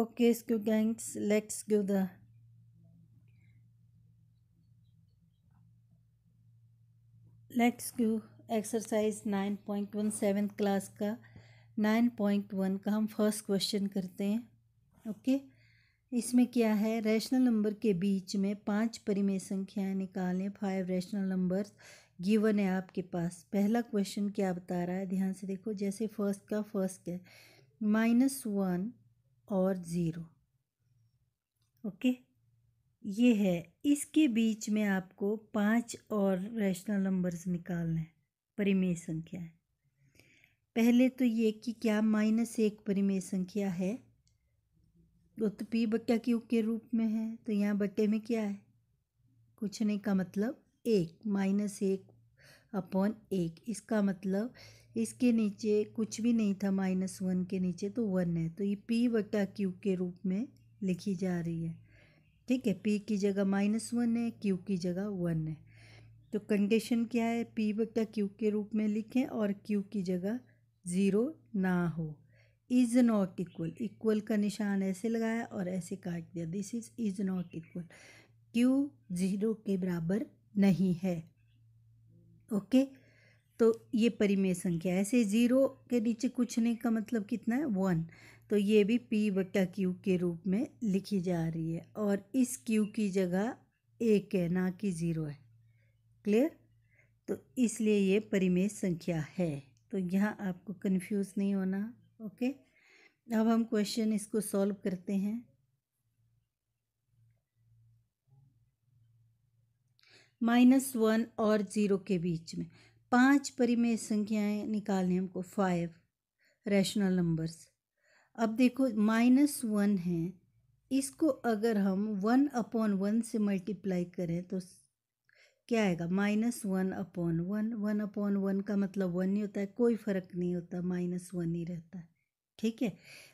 Okay स्क्यू गैंग्स let's give the let's q exercise nine point one seven class का nine point one का हम फर्स्ट क्वेश्चन करते हैं ओके इसमें क्या है रैशनल नंबर के बीच में पांच परिमेय संख्याएं निकालें फाइव रैशनल नंबर्स गिवन है आपके पास पहला क्वेश्चन क्या बता रहा है ध्यान से देखो जैसे फर्स्ट का फर्स्ट है माइनस वन और ज़ीरो ओके ये है इसके बीच में आपको पांच और रैशनल नंबर्स निकालने हैं परिमेय संख्या है पहले तो ये कि क्या माइनस एक परिमेय संख्या है वो तो पी बक्या क्यू के रूप में है तो यहाँ बट्टे में क्या है कुछ नहीं का मतलब एक माइनस एक अपॉन एक इसका मतलब इसके नीचे कुछ भी नहीं था माइनस वन के नीचे तो वन है तो ये पी बटा क्यू के रूप में लिखी जा रही है ठीक है पी की जगह माइनस वन है क्यू की जगह वन है तो कंडीशन क्या है पी बटा क्यू के रूप में लिखें और क्यू की जगह ज़ीरो ना हो इज़ नॉट इक्वल इक्वल का निशान ऐसे लगाया और ऐसे काट दिया this is is not equal q zero के बराबर नहीं है ओके okay? तो ये परिमेय संख्या ऐसे ज़ीरो के नीचे कुछ नहीं का मतलब कितना है वन तो ये भी पी बट्टा क्यू के रूप में लिखी जा रही है और इस क्यू की जगह एक है ना कि ज़ीरो है क्लियर तो इसलिए ये परिमेय संख्या है तो यहाँ आपको कंफ्यूज नहीं होना ओके अब हम क्वेश्चन इसको सॉल्व करते हैं माइनस वन और ज़ीरो के बीच में पांच परिमेय संख्याएं निकालने हमको फाइव रैशनल नंबर्स अब देखो माइनस वन है इसको अगर हम वन अपॉन वन से मल्टीप्लाई करें तो क्या आएगा minus one upon one one upon one का मतलब वन ही होता है कोई फ़र्क नहीं होता माइनस वन ही रहता है ठीक है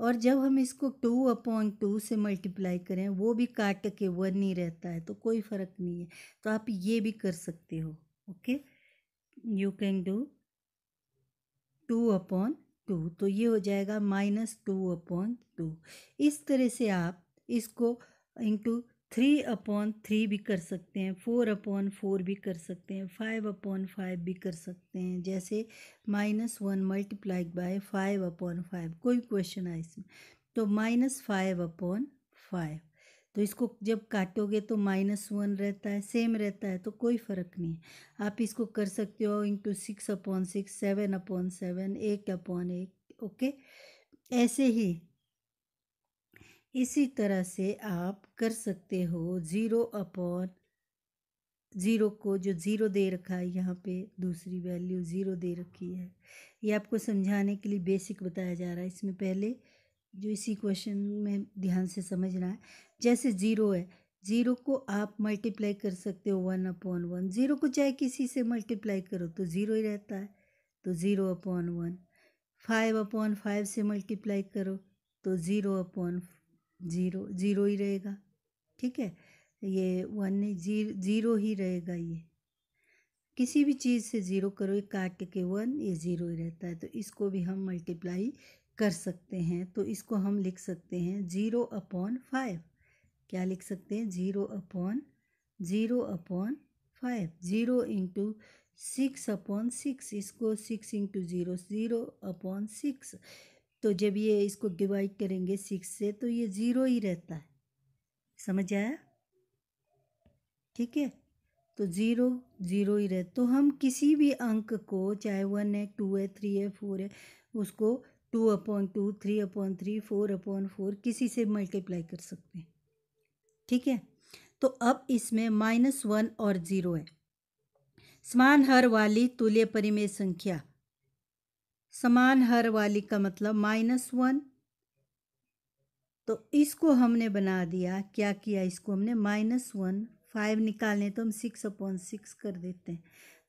और जब हम इसको टू अपॉन टू से मल्टीप्लाई करें वो भी काट के वन ही रहता है तो कोई फ़र्क नहीं है तो आप ये भी कर सकते हो okay you can do two upon two तो ये हो जाएगा माइनस टू अपॉन टू इस तरह से आप इसको इंटू थ्री अपॉन थ्री भी कर सकते हैं फोर अपॉन फोर भी कर सकते हैं फाइव अपॉन फाइव भी कर सकते हैं जैसे minus one multiply by five upon five कोई क्वेश्चन आए इसमें तो माइनस फाइव अपॉन फाइव तो इसको जब काटोगे तो माइनस वन रहता है सेम रहता है तो कोई फ़र्क नहीं आप इसको कर सकते हो into six upon six seven upon seven एक अपॉन एक ओके ऐसे ही इसी तरह से आप कर सकते हो ज़ीरो अपॉन ज़ीरो को जो ज़ीरो दे रखा है यहाँ पे दूसरी वैल्यू ज़ीरो दे रखी है ये आपको समझाने के लिए बेसिक बताया जा रहा है इसमें पहले जो इसी क्वेश्चन में ध्यान से समझना है जैसे ज़ीरो है ज़ीरो को आप मल्टीप्लाई कर सकते हो वन अपॉन वन ज़ीरो को चाहे किसी से मल्टीप्लाई करो तो ज़ीरो ही रहता है तो zero upon one five upon five से मल्टीप्लाई करो तो ज़ीरो अपॉन ज़ीरो ज़ीरो ही रहेगा ठीक है ये वन नहीं जीर, ज़ीरो ही रहेगा ये किसी भी चीज़ से ज़ीरो करो ये काट के वन ये ज़ीरो ही रहता है तो इसको भी हम मल्टीप्लाई कर सकते हैं तो इसको हम लिख सकते हैं ज़ीरो अपॉन फाइव क्या लिख सकते हैं zero upon zero upon five zero into six upon six इसको six into zero zero upon six तो जब ये इसको डिवाइड करेंगे सिक्स से तो ये ज़ीरो ही रहता है समझ आया ठीक है तो ज़ीरो ज़ीरो ही रहे तो हम किसी भी अंक को चाहे वन है टू है थ्री है फोर है उसको two upon two three upon three four upon four किसी से मल्टीप्लाई कर सकते हैं ठीक है तो अब इसमें माइनस वन और ज़ीरो है समान हर वाली तुल्य परिमेय संख्या समान हर वाली का मतलब माइनस वन तो इसको हमने बना दिया क्या किया इसको हमने माइनस वन फाइव निकालने तो हम सिक्स अपॉन सिक्स कर देते हैं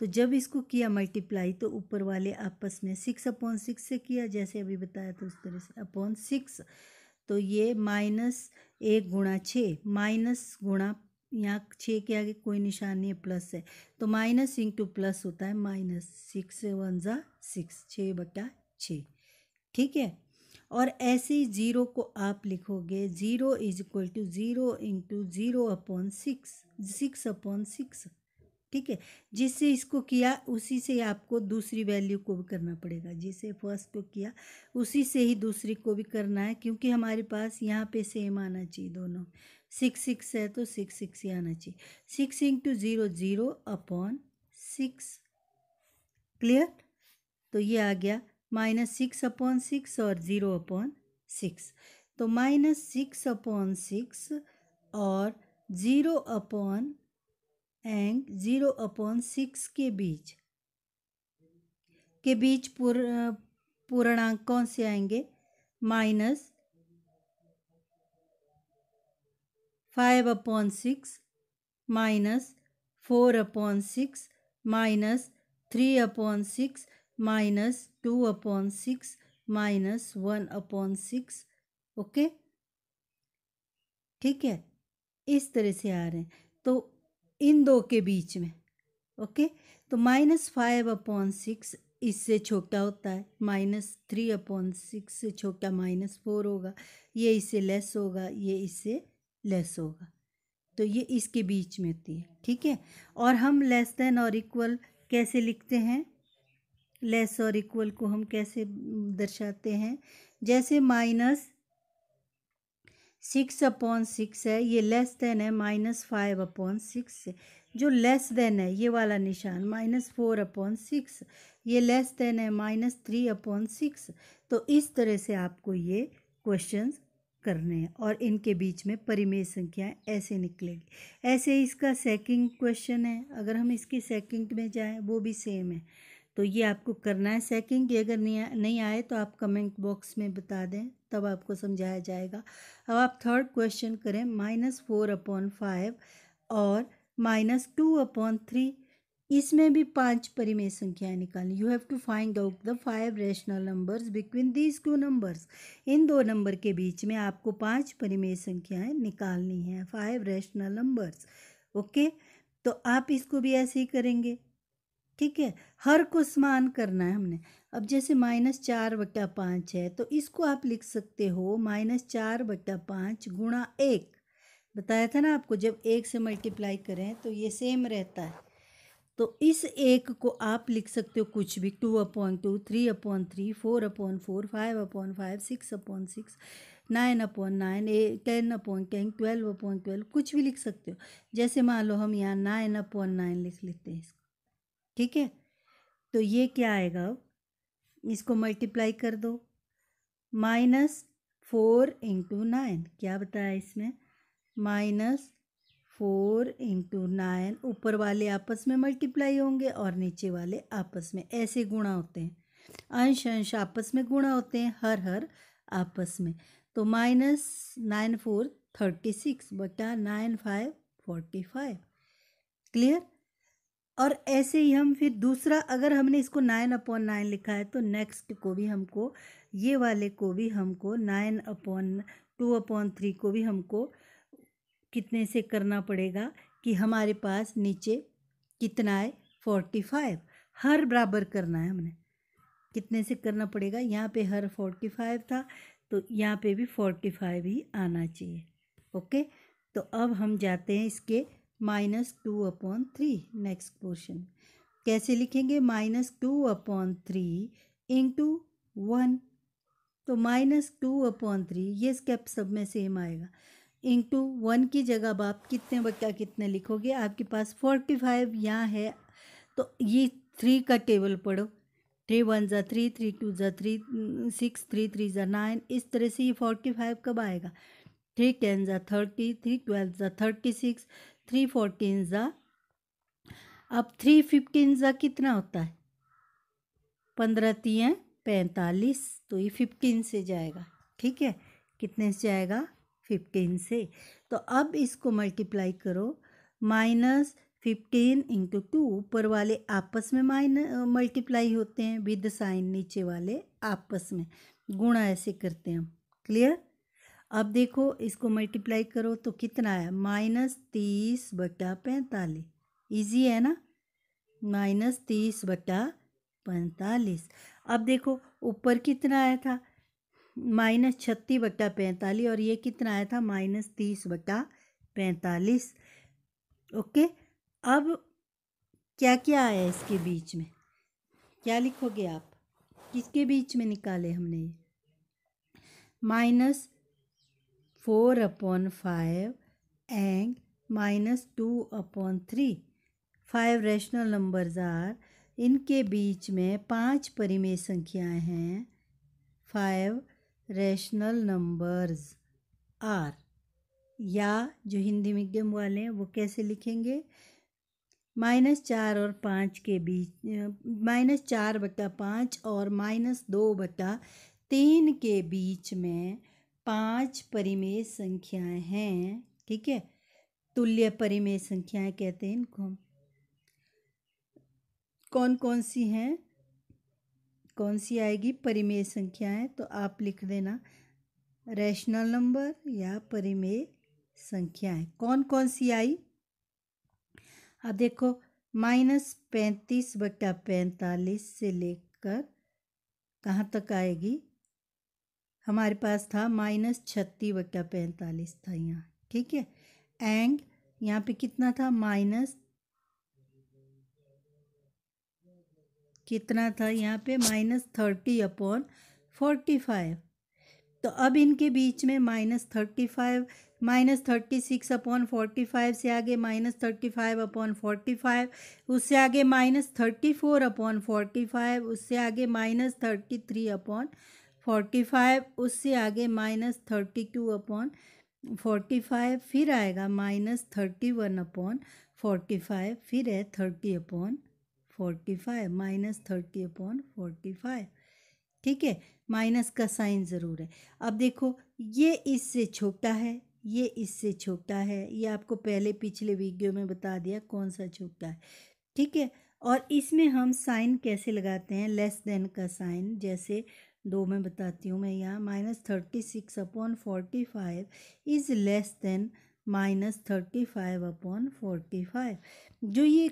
तो जब इसको किया मल्टीप्लाई तो ऊपर वाले आपस में सिक्स अपॉन सिक्स से किया जैसे अभी बताया तो उस तरह से अपॉन सिक्स तो ये माइनस एक गुणा छः माइनस गुणा यहाँ छः के आगे कोई निशान नहीं है प्लस है तो माइनस इंटू प्लस होता है माइनस सिक्स वन ज़ा सिक्स छः बटा छ ठीक है और ऐसे ही ज़ीरो को आप लिखोगे zero is equal to zero into zero upon six six upon six ठीक है जिससे इसको किया उसी से आपको दूसरी वैल्यू को भी करना पड़ेगा जिसे फर्स्ट को किया उसी से ही दूसरी को भी करना है क्योंकि हमारे पास यहाँ पे सेम आना चाहिए दोनों सिक्स सिक्स है तो सिक्स सिक्स ही आना चाहिए six into zero zero upon six clear तो ये आ गया माइनस सिक्स अपॉन सिक्स और ज़ीरो अपॉन सिक्स तो माइनस सिक्स अपॉन सिक्स और zero upon and zero upon six के बीच के बीच पूर पूर्णांक कौन से आएंगे minus five upon six minus four upon six minus three upon six minus two upon six minus one upon six okay ठीक है इस तरह से आ रहे हैं तो इन दो के बीच में ओके तो माइनस फाइव अपॉन सिक्स इससे छोटा होता है माइनस थ्री अपॉन सिक्स से छोटा माइनस फोर होगा ये इससे लेस होगा ये इससे लेस होगा तो ये इसके बीच में होती है ठीक है और हम लेस देन और इक्वल कैसे लिखते हैं लेस और इक्वल को हम कैसे दर्शाते हैं जैसे माइनस सिक्स अपॉन सिक्स है ये लेस देन है माइनस फाइव अपॉन सिक्स से जो लेस देन है ये वाला निशान माइनस फोर अपॉन सिक्स ये लेस देन है माइनस थ्री अपॉन सिक्स तो इस तरह से आपको ये क्वेश्चन करने हैं और इनके बीच में परिमेय संख्याएं ऐसे निकलेगी ऐसे इसका सेकंड क्वेश्चन है अगर हम इसकी सेकंड में जाएं वो भी सेम है तो ये आपको करना है सेकंड की अगर नहीं आए तो आप कमेंट बॉक्स में बता दें तब आपको समझाया जाएगा अब आप थर्ड क्वेश्चन करें माइनस फोर अपॉन फाइव और माइनस टू अपॉन थ्री इसमें भी पांच परिमेय संख्याएं निकालनी you have to find out the five rational numbers between these two numbers इन दो नंबर के बीच में आपको पांच परिमेय संख्याएं निकालनी हैं फाइव रेशनल नंबर्स ओके तो आप इसको भी ऐसे ही करेंगे ठीक है हर को समान करना है हमने अब जैसे माइनस चार बट्टा पाँच है तो इसको आप लिख सकते हो माइनस चार बट्टा पाँच गुणा एक बताया था ना आपको जब एक से मल्टीप्लाई करें तो ये सेम रहता है तो इस एक को आप लिख सकते हो कुछ भी two upon two three upon three four upon four five upon five six upon six nine upon nine a ten upon ten twelve upon twelve कुछ भी लिख सकते हो जैसे मान लो हम यहाँ नाइन अपॉन नाइन लिख लेते हैं इसको ठीक है तो ये क्या आएगा अब इसको मल्टीप्लाई कर दो माइनस फोर इंटू नाइन क्या बताया इसमें माइनस फोर इंटू नाइन ऊपर वाले आपस में मल्टीप्लाई होंगे और नीचे वाले आपस में ऐसे गुणा होते हैं अंश अंश आपस में गुणा होते हैं हर हर आपस में तो minus nine four thirty six बटा nine five forty five clear और ऐसे ही हम फिर दूसरा अगर हमने इसको नाइन अपॉन नाइन लिखा है तो नेक्स्ट को भी हमको ये वाले को भी हमको nine upon two upon three को भी हमको कितने से करना पड़ेगा कि हमारे पास नीचे कितना है फोर्टी फाइव हर बराबर करना है हमने कितने से करना पड़ेगा यहाँ पे हर फोर्टी फाइव था तो यहाँ पे भी फोर्टी फाइव ही आना चाहिए ओके तो अब हम जाते हैं इसके minus two upon three next portion कैसे लिखेंगे minus two upon three into one तो माइनस टू अपॉन थ्री ये स्टेप सब में सेम आएगा इंटू वन की जगह अब आप कितने बच्चा कितने लिखोगे आपके पास फोर्टी फाइव यहाँ है तो ये थ्री का टेबल पढ़ो थ्री वन ज़ा थ्री थ्री टू ज़ा थ्री सिक्स थ्री थ्री ज़ा नाइन इस तरह से ये फोर्टी फाइव कब आएगा थ्री टेन ज़ा थर्टी थ्री ट्वेल्व ज़ा थर्टी सिक्स थ्री फोर्टीन ज़ा अब थ्री फिफ्टीन ज़ा कितना होता है पंद्रह तीन पैंतालीस तो ये फिफ्टीन से जाएगा ठीक है कितने से जाएगा फिफ्टीन से तो अब इसको मल्टीप्लाई करो माइनस फिफ्टीन इंटू टू ऊपर वाले आपस में माइन मल्टीप्लाई होते हैं विद साइन नीचे वाले आपस में गुणा ऐसे करते हैं हम क्लियर अब देखो इसको मल्टीप्लाई करो तो कितना है माइनस तीस बटा पैंतालीस ईजी है ना माइनस तीस बटा पैंतालीस अब देखो ऊपर कितना आया था माइनस छत्तीस बटा पैंतालीस और ये कितना आया था माइनस तीस बटा पैंतालीस ओके अब क्या क्या आया इसके बीच में क्या लिखोगे आप किसके बीच में निकाले हमने ये minus four upon five and minus two upon three five rational numbers are इनके बीच में पांच परिमेय संख्याएं हैं फाइव रैशनल नंबर्स आर या जो हिंदी मीडियम वाले हैं वो कैसे लिखेंगे माइनस चार और पाँच के बीच माइनस चार बटा पाँच और माइनस दो बटा तीन के बीच में पांच परिमेय संख्याएं हैं ठीक है तुल्य परिमेय संख्याएं कहते हैं इनको हम कौन कौन सी हैं कौन सी आएगी परिमेय संख्याएं तो आप लिख देना रैशनल नंबर या परिमेय संख्याएं कौन कौन सी आई अब देखो माइनस पैंतीस बटा पैंतालीस से लेकर कहाँ तक आएगी हमारे पास था माइनस छत्तीस बट्टा पैंतालीस था यहाँ ठीक है एंड यहाँ पे कितना था माइनस कितना था यहाँ पे minus thirty upon forty five तो अब इनके बीच में minus thirty five minus thirty six upon forty five से आगे minus thirty five upon forty five उससे आगे minus thirty four upon forty five उससे आगे minus thirty three upon forty five उससे आगे minus thirty two upon forty five फिर आएगा minus thirty one upon forty five फिर है thirty upon forty five minus thirty upon forty five ठीक है माइनस का साइन ज़रूर है अब देखो ये इससे छोटा है ये इससे छोटा है ये आपको पहले पिछले वीडियो में बता दिया कौन सा छोटा है ठीक है और इसमें हम साइन कैसे लगाते हैं लेस देन का साइन जैसे दो में बताती हूँ मैं यहाँ minus thirty six upon forty five is less than minus thirty five upon forty five जो ये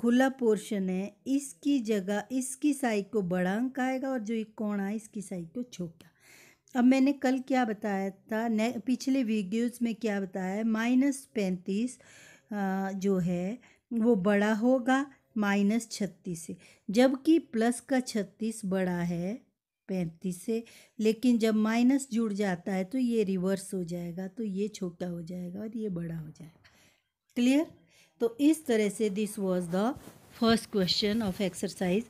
खुला पोर्शन है इसकी जगह इसकी साइड को बड़ा अंक आएगा और जो एक कोण आए इसकी साइड को छोटा अब मैंने कल क्या बताया था ने पिछले वीडियोस में क्या बताया है माइनस पैंतीस जो है वो बड़ा होगा माइनस छत्तीस से जबकि प्लस का छत्तीस बड़ा है पैंतीस से लेकिन जब माइनस जुड़ जाता है तो ये रिवर्स हो जाएगा तो ये छोटा हो जाएगा और ये बड़ा हो जाएगा क्लियर तो इस तरह से this was the first question of exercise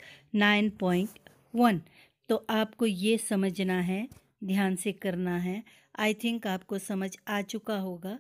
nine point one तो आपको ये समझना है ध्यान से करना है आई थिंक आपको समझ आ चुका होगा